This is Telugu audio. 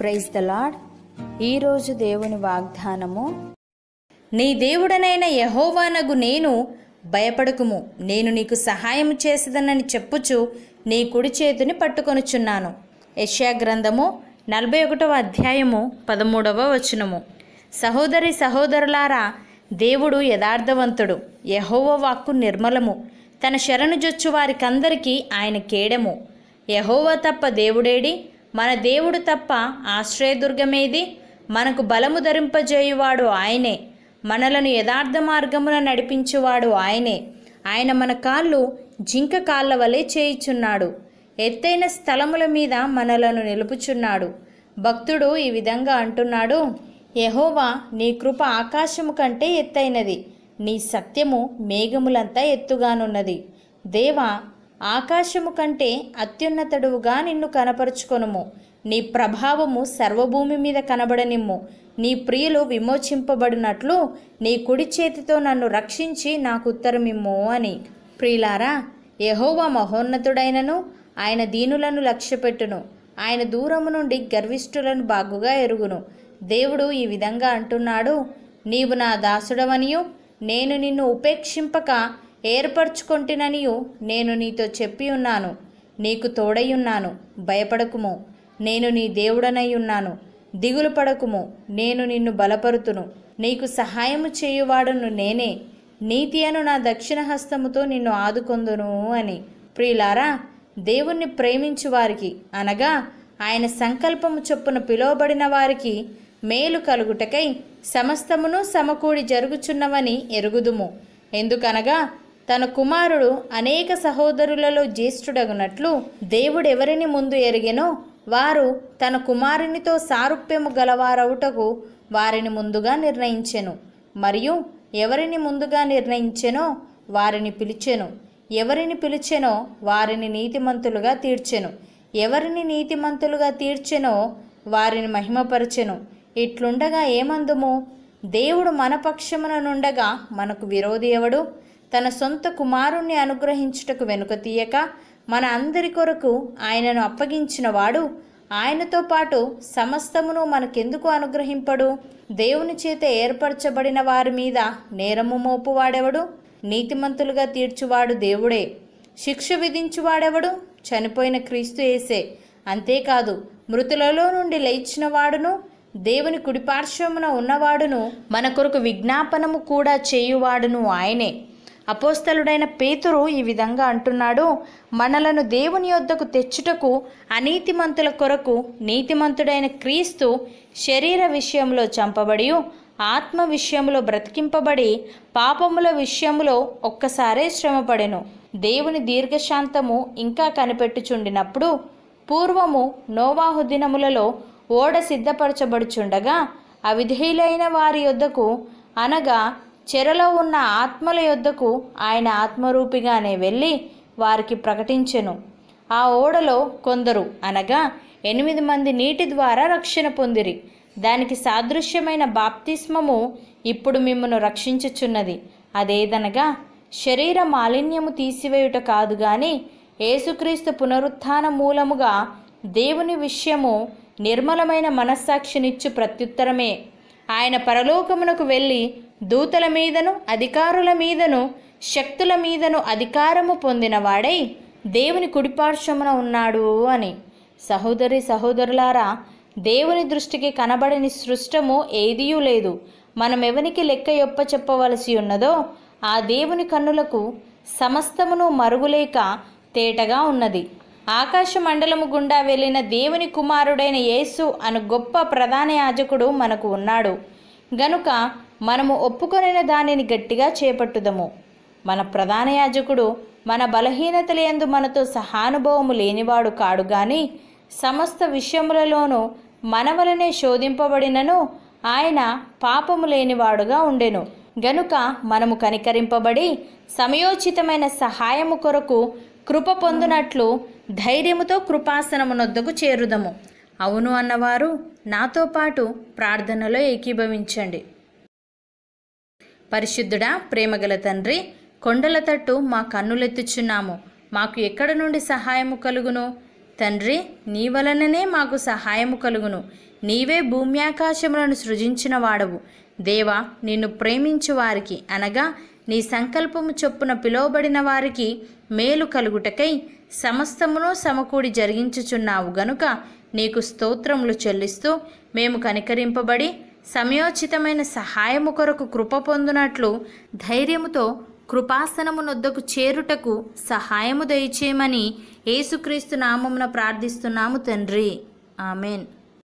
ప్రైజ్ ద లాడ్ ఈరోజు దేవుని వాగ్దానము నీ దేవుడనైన యహోవానగు నేను భయపడకుము నేను నీకు సహాయం చేసేదనని చెప్పుచు నీ కుడి చేతిని పట్టుకొనుచున్నాను యష్యా గ్రంథము నలభై ఒకటవ అధ్యాయము పదమూడవ వచనము సహోదరి సహోదరులారా దేవుడు యథార్థవంతుడు యహోవ వాక్కు నిర్మలము తన శరణు జొచ్చు వారికందరికీ ఆయన కేడము యహోవ తప్ప దేవుడేడి మన దేవుడు తప్ప ఆశ్రయదుర్గమేది మనకు బలము ధరింపజేయువాడు ఆయనే మనలను యథార్థ మార్గమున నడిపించువాడు ఆయనే ఆయన మన కాళ్ళు జింక కాళ్ళ వలె చేయుచున్నాడు ఎత్తైన స్థలముల మీద మనలను నిలుపుచున్నాడు భక్తుడు ఈ విధంగా అంటున్నాడు యహోవా నీ కృప ఆకాశము కంటే ఎత్తైనది నీ సత్యము మేఘములంతా ఎత్తుగానున్నది దేవా ఆకాశము కంటే అత్యున్నతడువుగా నిన్ను కనపరుచుకొనుము నీ ప్రభావము సర్వభూమి మీద కనబడనిమ్ము నీ ప్రియులు విమోచింపబడినట్లు నీ కుడి చేతితో నన్ను రక్షించి నాకు ఉత్తరమిమ్ము అని ప్రియులారా యహోవా మహోన్నతుడైనను ఆయన దీనులను లక్ష్యపెట్టును ఆయన దూరము నుండి గర్విష్ఠులను బాగుగా ఎరుగును దేవుడు ఈ విధంగా అంటున్నాడు నీవు నా దాసుడవనియు నేను నిన్ను ఉపేక్షింపక ఏర్పరచుకొంటిననియు నేను నీతో చెప్పి ఉన్నాను నీకు తోడయ్యున్నాను భయపడకుము నేను నీ దేవుడనై ఉన్నాను దిగులు పడకుము నేను నిన్ను బలపరుతును నీకు సహాయము చేయువాడును నేనే నీతి అను నా దక్షిణ హస్తముతో నిన్ను ఆదుకొందును అని ప్రియులారా దేవుణ్ణి ప్రేమించు వారికి అనగా ఆయన సంకల్పము చొప్పున పిలువబడిన వారికి మేలు కలుగుటకై సమస్తమును సమకూడి జరుగుచున్నవని ఎరుగుదుము ఎందుకనగా తన కుమారుడు అనేక సహోదరులలో జ్యేష్ఠుడగునట్లు దేవుడెవరిని ముందు ఎరిగినో వారు తన కుమారునితో సారూప్యము గలవారవుటకు వారిని ముందుగా నిర్ణయించెను మరియు ఎవరిని ముందుగా నిర్ణయించెనో వారిని పిలిచెను ఎవరిని పిలిచెనో వారిని నీతిమంతులుగా తీర్చెను ఎవరిని నీతిమంతులుగా తీర్చెనో వారిని మహిమపరచెను ఇట్లుండగా ఏమందుము దేవుడు మన పక్షమున నుండగా మనకు విరోధి ఎవడు తన సొంత కుమారుణ్ణి అనుగ్రహించుటకు వెనుక తీయక మన అందరి కొరకు ఆయనను అప్పగించినవాడు ఆయనతో పాటు సమస్తమును మనకెందుకు అనుగ్రహింపడు దేవుని చేత ఏర్పరచబడిన వారి మీద నేరము మోపువాడెవడు నీతిమంతులుగా తీర్చువాడు దేవుడే శిక్ష విధించువాడెవడు చనిపోయిన క్రీస్తు ఏసే అంతేకాదు మృతులలో నుండి లేచినవాడును దేవుని కుడిపార్శ్వమున ఉన్నవాడును మన కొరకు విజ్ఞాపనము కూడా చేయువాడును ఆయనే అపోస్తలుడైన పేతురు ఈ విధంగా అంటున్నాడు మనలను దేవుని యొద్దకు తెచ్చుటకు అనీతిమంతుల కొరకు నీతిమంతుడైన క్రీస్తు శరీర విషయంలో చంపబడి ఆత్మ విషయంలో బ్రతికింపబడి పాపముల విషయంలో ఒక్కసారే శ్రమపడెను దేవుని దీర్ఘశాంతము ఇంకా కనిపెట్టుచుండినప్పుడు పూర్వము నోవాహు దినములలో ఓడ సిద్ధపరచబడుచుండగా అవిధేయులైన వారి యొద్దకు అనగా చెరలో ఉన్న ఆత్మల యొద్దకు ఆయన ఆత్మరూపిగానే వెళ్ళి వారికి ప్రకటించెను ఆ ఓడలో కొందరు అనగా ఎనిమిది మంది నీటి ద్వారా రక్షణ పొందిరి దానికి సాదృశ్యమైన బాప్తిస్మము ఇప్పుడు మిమ్మను రక్షించుచున్నది అదేదనగా శరీర మాలిన్యము తీసివేయుట కాదు గాని ఏసుక్రీస్తు పునరుత్థాన మూలముగా దేవుని విషయము నిర్మలమైన మనస్సాక్షినిచ్చు ప్రత్యుత్తరమే ఆయన పరలోకమునకు వెళ్ళి దూతల మీదను అధికారుల మీదను శక్తుల మీదను అధికారము పొందిన వాడై దేవుని కుడిపార్శ్వమున ఉన్నాడు అని సహోదరి సహోదరులారా దేవుని దృష్టికి కనబడని సృష్టము ఏదీ లేదు మనం ఎవనికి లెక్క ఎప్ప చెప్పవలసి ఉన్నదో ఆ దేవుని కన్నులకు సమస్తమును మరుగులేక తేటగా ఉన్నది ఆకాశ మండలము గుండా వెళ్ళిన దేవుని కుమారుడైన యేసు అను గొప్ప ప్రధాన యాజకుడు మనకు ఉన్నాడు గనుక మనము ఒప్పుకొనిన దానిని గట్టిగా చేపట్టుదము మన ప్రధాన యాజకుడు మన బలహీనతలందు మనతో సహానుభవము లేనివాడు కాడు గాని సమస్త విషయములలోనూ మనవలనే శోధింపబడినను ఆయన పాపము లేనివాడుగా ఉండెను గనుక మనము కనికరింపబడి సమయోచితమైన సహాయము కొరకు కృప పొందునట్లు ధైర్యముతో కృపాసనమునొద్దకు చేరుదము అవును అన్నవారు నాతో పాటు ప్రార్థనలో ఏకీభవించండి పరిశుద్ధుడా ప్రేమగల తండ్రి కొండల తట్టు మా కన్నులెత్తుచున్నాము మాకు ఎక్కడ నుండి సహాయము కలుగును తండ్రి నీ వలననే మాకు సహాయము కలుగును నీవే భూమ్యాకాశములను సృజించిన వాడవు దేవా నిన్ను ప్రేమించు వారికి అనగా నీ సంకల్పము చొప్పున పిలువబడిన వారికి మేలు కలుగుటకై సమస్తమును సమకూడి జరిగించుచున్నావు గనుక నీకు స్తోత్రములు చెల్లిస్తూ మేము కనికరింపబడి సమయోచితమైన సహాయము కొరకు కృప పొందునట్లు ధైర్యముతో కృపాసనమునొద్దకు చేరుటకు సహాయము దయచేయమని యేసుక్రీస్తు నామమున ప్రార్థిస్తున్నాము తండ్రి ఆమెన్